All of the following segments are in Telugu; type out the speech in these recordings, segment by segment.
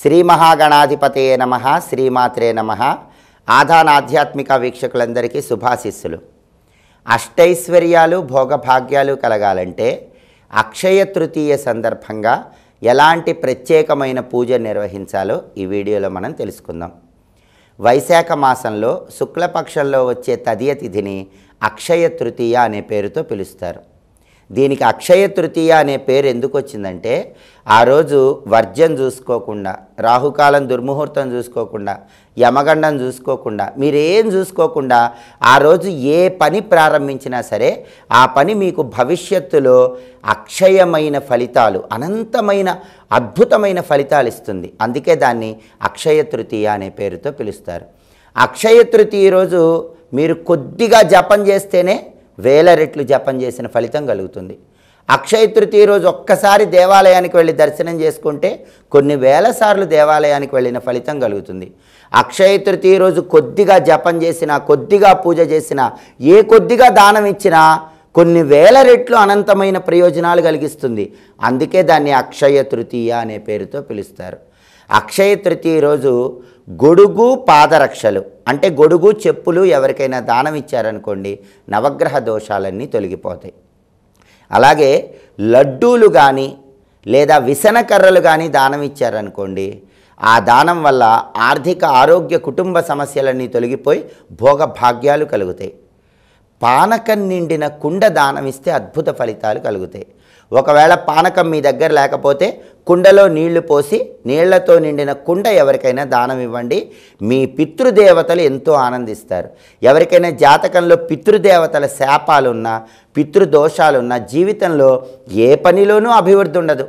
శ్రీ మహాగణాధిపతే నమ శ్రీమాత్రే నమ ఆధ్యాత్మిక వీక్షకులందరికీ శుభాశిస్సులు అష్టైశ్వర్యాలు భోగభాగ్యాలు కలగాలంటే అక్షయ తృతీయ సందర్భంగా ఎలాంటి ప్రత్యేకమైన పూజ నిర్వహించాలో ఈ వీడియోలో మనం తెలుసుకుందాం వైశాఖ మాసంలో శుక్లపక్షంలో వచ్చే తదియ తిథిని అక్షయ తృతీయ అనే పేరుతో పిలుస్తారు దీనికి అక్షయ తృతీయ అనే పేరు ఎందుకు వచ్చిందంటే ఆ రోజు వర్జం చూసుకోకుండా రాహుకాలం దుర్ముహూర్తం చూసుకోకుండా యమగండం చూసుకోకుండా మీరేం చూసుకోకుండా ఆ రోజు ఏ పని ప్రారంభించినా సరే ఆ పని మీకు భవిష్యత్తులో అక్షయమైన ఫలితాలు అనంతమైన అద్భుతమైన ఫలితాలు ఇస్తుంది అందుకే దాన్ని అక్షయ తృతీయ అనే పేరుతో పిలుస్తారు అక్షయ తృతీయ రోజు మీరు కొద్దిగా జపం చేస్తేనే వేల రెట్లు జపం చేసిన ఫలితం కలుగుతుంది అక్షయ తృతీయ రోజు ఒక్కసారి దేవాలయానికి వెళ్ళి దర్శనం చేసుకుంటే కొన్ని వేల సార్లు దేవాలయానికి వెళ్ళిన ఫలితం కలుగుతుంది అక్షయ తృతీయ రోజు కొద్దిగా జపం చేసిన కొద్దిగా పూజ చేసిన ఏ కొద్దిగా దానం ఇచ్చినా కొన్ని వేల రెట్లు అనంతమైన ప్రయోజనాలు కలిగిస్తుంది అందుకే దాన్ని అక్షయ తృతీయ అనే పేరుతో పిలుస్తారు అక్షయ తృతీయ రోజు గొడుగు పాదరక్షలు అంటే గొడుగు చెప్పులు ఎవరికైనా దానం ఇచ్చారనుకోండి నవగ్రహ దోషాలన్నీ తొలగిపోతాయి అలాగే లడ్డూలు కానీ లేదా విసనకర్రలు కానీ దానం ఇచ్చారనుకోండి ఆ దానం వల్ల ఆర్థిక ఆరోగ్య కుటుంబ సమస్యలన్నీ తొలగిపోయి భోగభాగ్యాలు కలుగుతాయి పానకం నిండిన కుండ దానం ఇస్తే అద్భుత ఫలితాలు కలుగుతాయి ఒకవేళ పానకం మీ దగ్గర లేకపోతే కుండలో నీళ్లు పోసి నీళ్లతో నిండిన కుండ ఎవరికైనా దానం ఇవ్వండి మీ పితృదేవతలు ఎంతో ఆనందిస్తారు ఎవరికైనా జాతకంలో పితృదేవతల శాపాలున్నా పితృదోషాలున్నా జీవితంలో ఏ పనిలోనూ అభివృద్ధి ఉండదు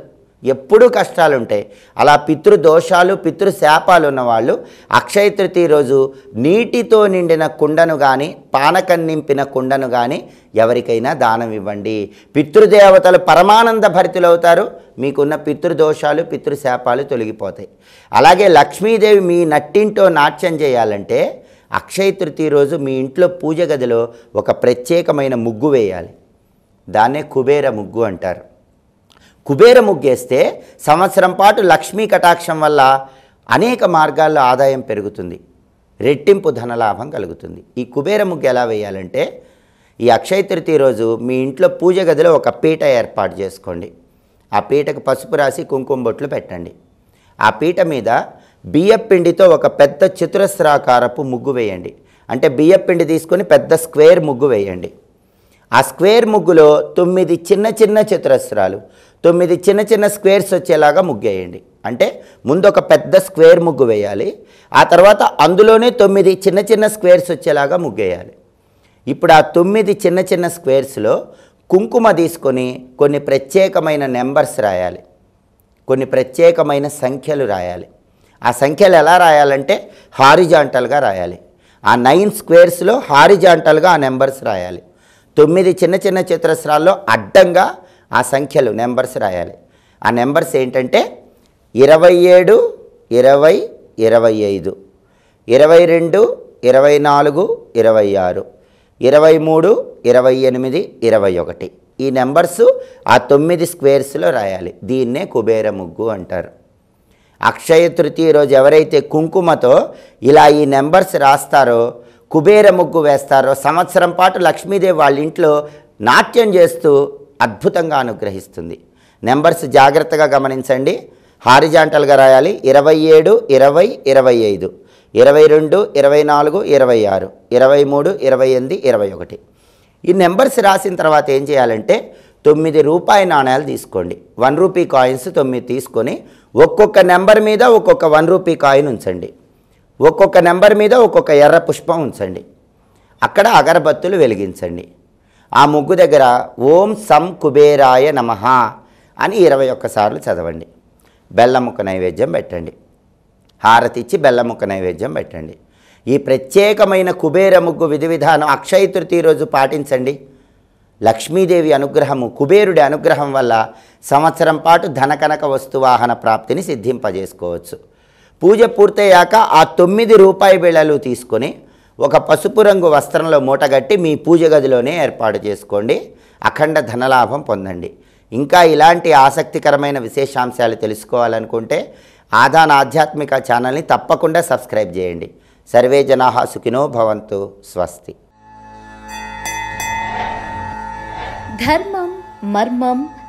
ఎప్పుడూ కష్టాలు ఉంటాయి అలా పితృదోషాలు పితృశాపాలు ఉన్నవాళ్ళు అక్షయ రోజు నీటితో నిండిన కుండను కానీ పానకం నింపిన కుండను కానీ ఎవరికైనా దానం ఇవ్వండి పితృదేవతలు పరమానంద భరితులు అవుతారు మీకున్న పితృదోషాలు పితృశాపాలు తొలగిపోతాయి అలాగే లక్ష్మీదేవి మీ నట్టింటో నాట్యం చేయాలంటే అక్షయ రోజు మీ ఇంట్లో పూజ గదిలో ఒక ప్రత్యేకమైన ముగ్గు వేయాలి దాన్నే కుబేర ముగ్గు అంటారు కుబేర ముగ్గేస్తే సంవత్సరం పాటు లక్ష్మీ కటాక్షం వల్ల అనేక మార్గాల్లో ఆదాయం పెరుగుతుంది రెట్టింపు ధనలాభం కలుగుతుంది ఈ కుబేర ముగ్గు ఎలా వేయాలంటే ఈ అక్షయ తృతీయ రోజు మీ ఇంట్లో పూజ గదిలో ఒక పీట ఏర్పాటు చేసుకోండి ఆ పీటకు పసుపు రాసి కుంకుమ బొట్లు పెట్టండి ఆ పీట మీద బియ్యపిండితో ఒక పెద్ద చతురస్రాకారపు ముగ్గు వేయండి అంటే బియ్యపిండి తీసుకొని పెద్ద స్క్వేర్ ముగ్గు వేయండి ఆ స్క్వేర్ ముగ్గులో తొమ్మిది చిన్న చిన్న చతురస్రాలు తొమ్మిది చిన్న చిన్న స్క్వేర్స్ వచ్చేలాగా ముగ్గేయండి అంటే ముందు ఒక పెద్ద స్క్వేర్ ముగ్గు వేయాలి ఆ తర్వాత అందులోనే తొమ్మిది చిన్న చిన్న స్క్వేర్స్ వచ్చేలాగా ముగ్గేయాలి ఇప్పుడు ఆ తొమ్మిది చిన్న చిన్న స్క్వేర్స్లో కుంకుమ తీసుకొని కొన్ని ప్రత్యేకమైన నెంబర్స్ రాయాలి కొన్ని ప్రత్యేకమైన సంఖ్యలు రాయాలి ఆ సంఖ్యలు ఎలా రాయాలంటే హారిజాంటల్గా రాయాలి ఆ నైన్ స్క్వేర్స్లో హారిజాంటల్గా ఆ నెంబర్స్ రాయాలి తొమ్మిది చిన్న చిన్న చతురస్రాల్లో అడ్డంగా ఆ సంఖ్యలు నెంబర్స్ రాయాలి ఆ నెంబర్స్ ఏంటంటే ఇరవై ఏడు ఇరవై ఇరవై ఐదు ఇరవై రెండు ఇరవై నాలుగు ఇరవై ఆరు ఇరవై మూడు ఇరవై ఎనిమిది ఇరవై ఒకటి ఈ నెంబర్స్ ఆ తొమ్మిది స్క్వేర్స్లో రాయాలి దీన్నే కుబేర ముగ్గు అంటారు అక్షయ తృతీయ రోజు ఎవరైతే కుంకుమతో ఇలా ఈ నెంబర్స్ రాస్తారో కుబేర ముగ్గు వేస్తారో సంవత్సరం పాటు లక్ష్మీదేవి వాళ్ళ ఇంట్లో నాట్యం చేస్తూ అద్భుతంగా అనుగ్రహిస్తుంది నెంబర్స్ జాగ్రత్తగా గమనించండి హారిజాంటల్గా రాయాలి ఇరవై ఏడు ఇరవై ఇరవై ఐదు ఇరవై రెండు ఇరవై నాలుగు ఇరవై ఆరు ఇరవై మూడు ఇరవై ఎనిమిది ఇరవై ఒకటి ఈ నెంబర్స్ రాసిన తర్వాత ఏం చేయాలంటే తొమ్మిది రూపాయి నాణ్యాలు తీసుకోండి వన్ రూపీ కాయిన్స్ తొమ్మిది తీసుకొని ఒక్కొక్క నెంబర్ మీద ఒక్కొక్క వన్ రూపీ కాయిన్ ఉంచండి ఒక్కొక్క నెంబర్ మీద ఒక్కొక్క ఎర్ర పుష్పం ఉంచండి అక్కడ అగరబత్తులు వెలిగించండి ఆ ముగ్గు దగ్గర ఓం సం కుబేరాయ నమ అని ఇరవై ఒక్కసార్లు చదవండి బెల్లముక్క నైవేద్యం పెట్టండి హారతిచ్చి బెల్లముక్క నైవేద్యం పెట్టండి ఈ ప్రత్యేకమైన కుబేర ముగ్గు విధి విధానం అక్షయ తృతీయ రోజు పాటించండి లక్ష్మీదేవి అనుగ్రహము కుబేరుడి అనుగ్రహం వల్ల సంవత్సరం పాటు ధనకనక వస్తువాహన ప్రాప్తిని సిద్ధింపజేసుకోవచ్చు పూజ పూర్తయ్యాక ఆ తొమ్మిది రూపాయి బిళ్ళలు తీసుకొని ఒక పసుపు రంగు వస్త్రంలో మూటగట్టి మీ పూజ గదిలోనే ఏర్పాటు చేసుకోండి అఖండ ధనలాభం పొందండి ఇంకా ఇలాంటి ఆసక్తికరమైన విశేషాంశాలు తెలుసుకోవాలనుకుంటే ఆదాన ఆధ్యాత్మిక ఛానల్ని తప్పకుండా సబ్స్క్రైబ్ చేయండి సర్వే జనా సుఖినో భవంతు స్వస్తి ధర్మం మర్మం